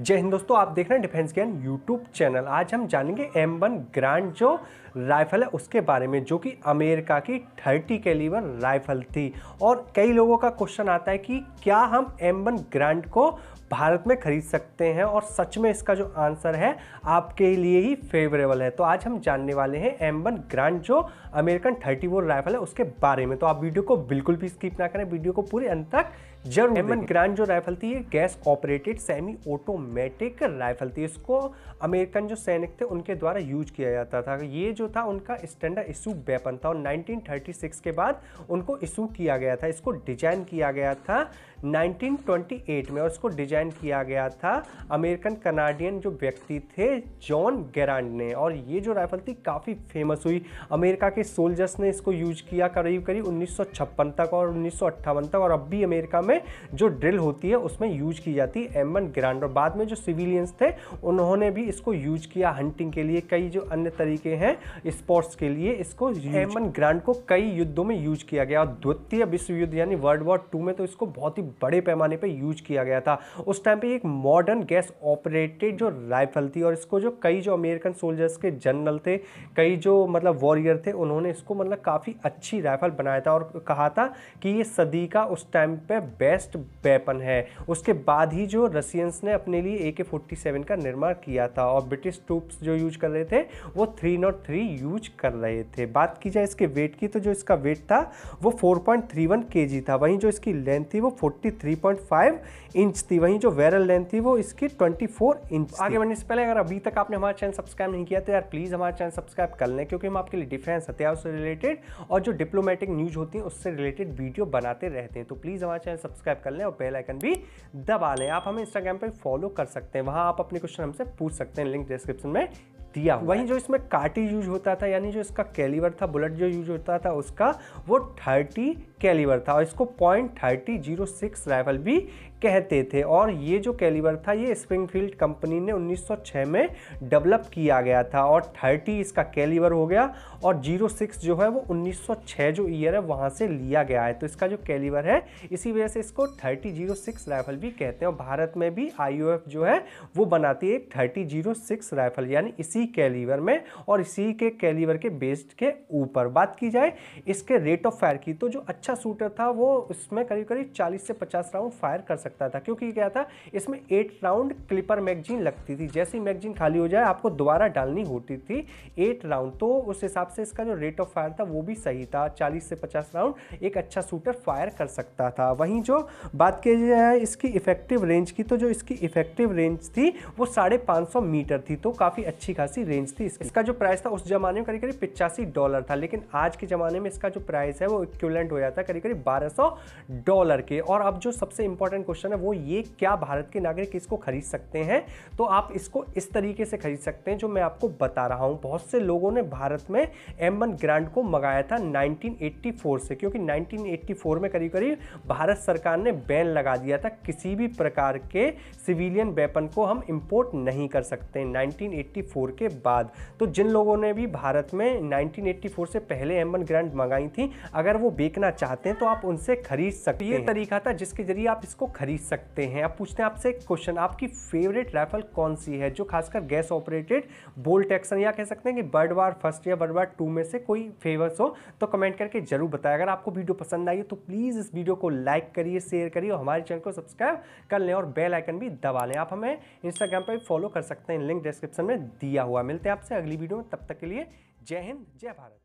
जय हिंद दोस्तों आप देख रहे हैं डिफेंस गैन यूट्यूब चैनल आज हम जानेंगे एम वन ग्रांड जो राइफल है उसके बारे में जो कि अमेरिका की थर्टी कैलीवर राइफल थी और कई लोगों का क्वेश्चन आता है कि क्या हम एम वन ग्रांड को भारत में खरीद सकते हैं और सच में इसका जो आंसर है आपके लिए ही फेवरेबल है तो आज हम जानने वाले हैं एम वन ग्रांड जो अमेरिकन थर्टी फोर राइफल है उसके बारे में तो आप वीडियो को बिल्कुल भी स्किप ना करें वीडियो को पूरे अंत तक जरूर एम वन ग्रांड जो राइफल थी ये gas operated semi automatic rifle थी इसको अमेरिकन जो सैनिक थे उनके द्वारा यूज किया जाता था ये जो था उनका स्टैंडर्ड इशू वेपन था और 1936 के बाद उनको इशू किया गया था इसको डिजाइन किया गया था 1928 में और इसको डिजाइन डिज़ाइन किया गया था अमेरिकन कनाडियन जो व्यक्ति थे जॉन गैरांड ने और ये जो राइफल थी काफ़ी फेमस हुई अमेरिका के सोल्जर्स ने इसको यूज किया करीब करीब उन्नीस तक और उन्नीस तक और अब भी अमेरिका में जो ड्रिल होती है उसमें यूज की जाती है एम वन ग्रांड और बाद में जो सिविलियंस थे उन्होंने भी इसको यूज किया हंटिंग के लिए कई जो अन्य तरीके हैं स्पोर्ट्स के लिए इसको एम वन ग्रांड को कई युद्धों में यूज किया गया और द्वितीय विश्व युद्ध यानी वर्ल्ड वॉर टू में तो इसको बहुत ही बड़े पैमाने पर यूज किया गया था उस टाइम पे एक मॉडर्न गैस ऑपरेटेड जो राइफल थी और इसको जो कई जो अमेरिकन सोल्जर्स के जनरल थे कई जो मतलब वॉरियर थे उन्होंने इसको मतलब काफ़ी अच्छी राइफल बनाया था और कहा था कि ये सदी का उस टाइम पे बेस्ट वेपन है उसके बाद ही जो रसियंस ने अपने लिए ए के फोर्टी सेवन का निर्माण किया था और ब्रिटिश ट्रूप्स जो यूज कर रहे थे वो थ्री नॉट थ्री यूज कर रहे थे बात की जाए इसके वेट की तो जो इसका वेट था वो फोर पॉइंट थ्री वन के जी था वहीं जो इसकी लेंथ थी वो forty three point five inch थी वहीं वहीं जो वायरल लेंथ थी वो इसकी 24 इंच आगे बढ़ने से पहले अगर अभी तक आपने हमारा चैनल सब्सक्राइब नहीं किया तो यार प्लीज़ हमारा चैनल सब्सक्राइब कर लें क्योंकि हम आपके लिए डिफेंस हथियार से रिलेटेड और जो डिप्लोमेटिक न्यूज़ होती है उससे रिलेटेड वीडियो बनाते रहते हैं तो प्लीज़ हमारा चैनल सब्सक्राइब कर लें और बेलाइकन भी दबा लें आप हमें इंस्टाग्राम पर फॉलो कर सकते हैं वहां आप अपने क्वेश्चन हमसे पूछ सकते हैं लिंक डिस्क्रिप्शन में दिया वहीं जो इसमें काटी यूज होता था यानी जो इसका कैलिवर था बुलेट जो यूज होता था उसका वो थर्टी कैलिवर था और इसको point thirty zero six rifle भी कहते थे और ये जो कैलिवर था ये स्प्रिंगफील्ड कंपनी ने 1906 में डेवलप किया गया था और 30 इसका कैलिवर हो गया और 06 जो है वो 1906 जो ईयर है वहाँ से लिया गया है तो इसका जो कैलिवर है इसी वजह से इसको 3006 राइफल भी कहते हैं और भारत में भी आई जो है वो बनाती है एक थर्टी राइफल यानी इसी इसी कैलीवर में और इसी के कैलीवर के बेस्ट के ऊपर बात की जाए इसके रेट ऑफ फायर की तो जो अच्छा शूटर था वो इसमें करीब करीब 40 से 50 राउंड फायर कर सकता था क्योंकि क्या था इसमें एट राउंड क्लिपर मैगजीन लगती थी जैसी मैगजीन खाली हो जाए आपको दोबारा डालनी होती थी एट राउंड तो उस हिसाब से इसका जो रेट ऑफ फायर था वो भी सही था चालीस से पचास राउंड एक अच्छा शूटर फायर कर सकता था वहीं जो बात की जाए इसकी इफेक्टिव रेंज की तो जो इसकी इफेक्टिव रेंज थी वो साढ़े पाँच सौ मीटर थी तो काफ़ी अच्छी खास अस्सी रेंज थी इसका जो प्राइस था उस जमाने में करीब करीब पिचासी डॉलर था लेकिन आज के ज़माने में इसका जो प्राइस है वो इक्वलेंट हो जाता है करीब करीब बारह डॉलर के और अब जो सबसे इंपॉर्टेंट क्वेश्चन है वो ये क्या भारत के नागरिक इसको खरीद सकते हैं तो आप इसको इस तरीके से खरीद सकते हैं जो मैं आपको बता रहा हूँ बहुत से लोगों ने भारत में एम वन ग्रांड को मंगाया था 1984 से क्योंकि 1984 में करीब करीब भारत सरकार ने बैन लगा दिया था किसी भी प्रकार के सिविलियन वेपन को हम इम्पोर्ट नहीं कर सकते 1984 के के बाद तो जिन लोगों ने भी भारत में 1984 से पहले एम ग्रांड मंगाई थी अगर वो बेचना चाहते हैं तो आप उनसे खरीद सकते ये तरीका था जिसके जरिए आप इसको खरीद सकते हैं अब पूछते हैं आपसे एक क्वेश्चन आपकी फेवरेट राइफल कौन सी है जो खासकर गैस ऑपरेटेड बोल्ट एक्शन या कह सकते हैं कि बर्ड वार फर्स्ट या बर्ड वार टू में से कोई फेवर्स हो तो कमेंट करके जरूर बताएं अगर आपको वीडियो पसंद आई तो प्लीज़ इस वीडियो को लाइक करिए शेयर करिए और हमारे चैनल को सब्सक्राइब कर लें और बेल आइकन भी दबा लें आप हमें इंस्टाग्राम पर फॉलो कर सकते हैं लिंक डिस्क्रिप्शन में दिया हुआ मिलते हैं आपसे अगली वीडियो में तब तक के लिए जय हिंद जय भारत